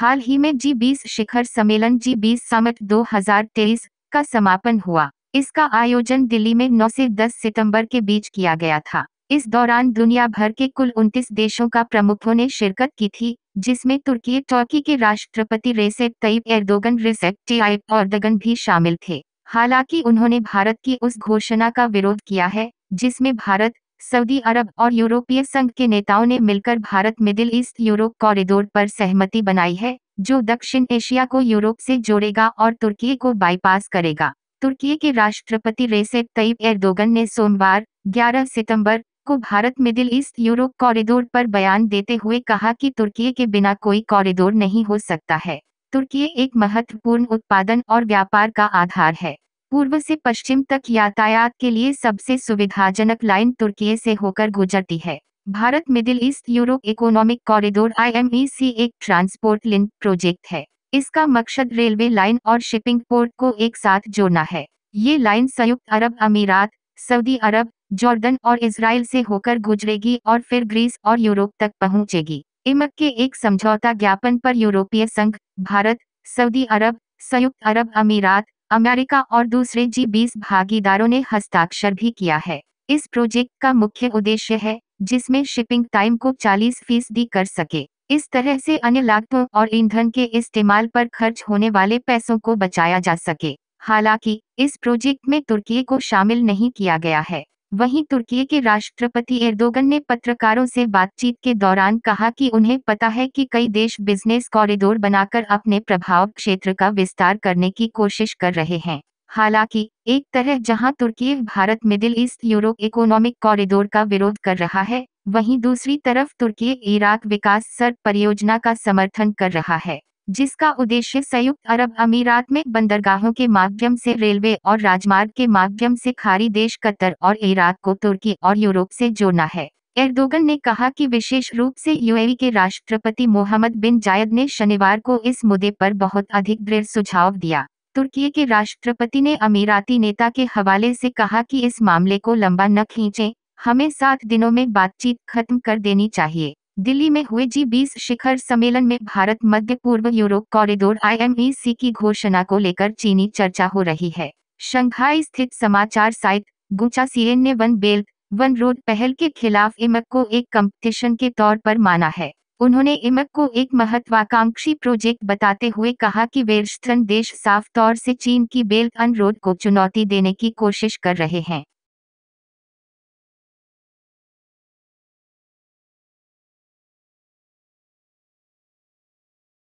हाल ही में जी बीस शिखर सम्मेलन जी बीस समिट दो का समापन हुआ इसका आयोजन दिल्ली में 9 से 10 सितंबर के बीच किया गया था इस दौरान दुनिया भर के कुल 29 देशों का प्रमुखों ने शिरकत की थी जिसमें तुर्की टर्की के राष्ट्रपति Recep Tayyip Erdogan Recep Tayyip Erdogan भी शामिल थे हालांकि उन्होंने भारत की उस घोषणा का विरोध किया है जिसमें भारत सऊदी अरब और यूरोपीय संघ के नेताओं ने मिलकर Bharat Middle East Europe corridor पर सहमति बनाई है जो दक्षिण एशिया को यूरोप से जोड़ेगा और तुर्की को बाईपास करेगा तुर्की के राष्ट्रपति रेसेप तैयब एर्दोगन ने सोमवार 11 सितंबर को Bharat Middle East Europe corridor पर बयान देते हुए कहा कि तुर्की के बिना कोई कॉरिडोर नहीं हो सकता है तुर्की एक महत्वपूर्ण उत्पादन और व्यापार का आधार है पूर्व से पश्चिम तक यातायात के लिए सबसे सुविधाजनक लाइन तुर्की से होकर गुजरती है Bharat Middle East Europe economic corridor आई एक ट्रांसपोर्ट लिंक प्रोजेक्ट है इसका मकसद रेलवे लाइन और शिपिंग पोर्ट को एक साथ जोड़ना है ये लाइन संयुक्त अरब अमीरात सऊदी अरब जॉर्डन और इसराइल से होकर गुजरेगी और फिर ग्रीस और यूरोप तक पहुंचेगी इमक के एक समझौता ज्ञापन पर यूरोपीय संघ भारत सऊदी अरब संयुक्त अरब अमीरात अमेरिका और दूसरे जी बीस भागीदारों ने हस्ताक्षर भी किया है इस प्रोजेक्ट का मुख्य उद्देश्य है जिसमें शिपिंग टाइम को 40 फीसदी कर सके इस तरह से अन्य लागतों और ईंधन के इस्तेमाल पर खर्च होने वाले पैसों को बचाया जा सके हालांकि इस प्रोजेक्ट में तुर्की को शामिल नहीं किया गया है वहीं तुर्की के राष्ट्रपति एर्दोगन ने पत्रकारों से बातचीत के दौरान कहा कि उन्हें पता है कि कई देश बिजनेस कॉरिडोर बनाकर अपने प्रभाव क्षेत्र का विस्तार करने की कोशिश कर रहे हैं हालांकि एक तरह जहां तुर्की Bharat Middle East Europe economic corridor का विरोध कर रहा है वहीं दूसरी तरफ तुर्की इराक विकास सर परियोजना का समर्थन कर रहा है जिसका उद्देश्य संयुक्त अरब अमीरात में बंदरगाहों के माध्यम से रेलवे और राजमार्ग के माध्यम से खारी देश कतर और इराक को तुर्की और यूरोप से जोड़ना है एर्दोगन ने कहा कि विशेष रूप से यूएई के राष्ट्रपति मोहम्मद बिन जायद ने शनिवार को इस मुद्दे पर बहुत अधिक दृढ़ सुझाव दिया तुर्की के राष्ट्रपति ने अमीराती नेता के हवाले से कहा कि इस मामले को लंबा न खींचे हमें सात दिनों में बातचीत खत्म कर देनी चाहिए दिल्ली में हुए जी बीस शिखर सम्मेलन में भारत मध्य पूर्व यूरोप कॉरिडोर आईएमईसी e की घोषणा को लेकर चीनी चर्चा हो रही है शंघाई स्थित समाचार साइट गुचा सीएन ने वन बेल्ट वन रोड पहल के खिलाफ इमक को एक कंपटीशन के तौर पर माना है उन्होंने इमक को एक महत्वाकांक्षी प्रोजेक्ट बताते हुए कहा कि वेस्टर्न देश साफ तौर से चीन की बेल्ट अन रोड को चुनौती देने की कोशिश कर रहे हैं